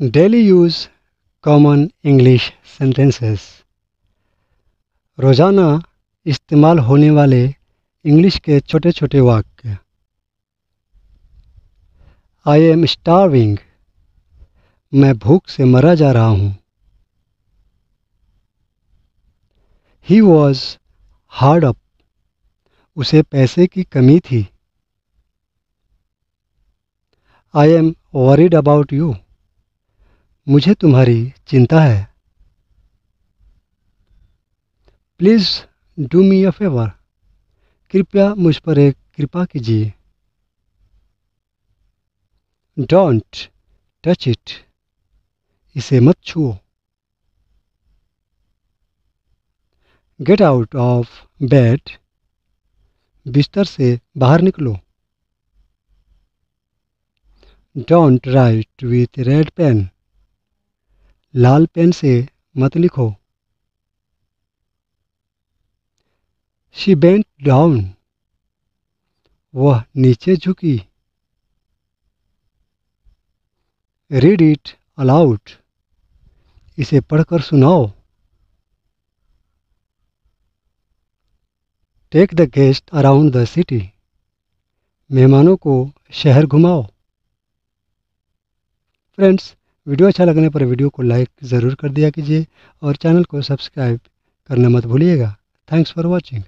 daily use common English sentences रोज़ाना इस्तेमाल होने वाले इंग्लिश के छोटे छोटे वाक्य आई एम स्टारविंग मैं भूख से मरा जा रहा हूँ ही वॉज हार्ड अप उसे पैसे की कमी थी I am worried about you मुझे तुम्हारी चिंता है please do me a favour कृपया मुझ पर एक कृपा कीजिए डोंट टच इट इसे मत छुओ गेट आउट ऑफ बेड बिस्तर से बाहर निकलो don't write with red pen लाल पेन से मत लिखो शी बेंट डाउन वह नीचे झुकी रीड इट अलाउड इसे पढ़कर सुनाओ take the guest around the city मेहमानों को शहर घुमाओ फ्रेंड्स वीडियो अच्छा लगने पर वीडियो को लाइक ज़रूर कर दिया कीजिए और चैनल को सब्सक्राइब करना मत भूलिएगा थैंक्स फॉर वॉचिंग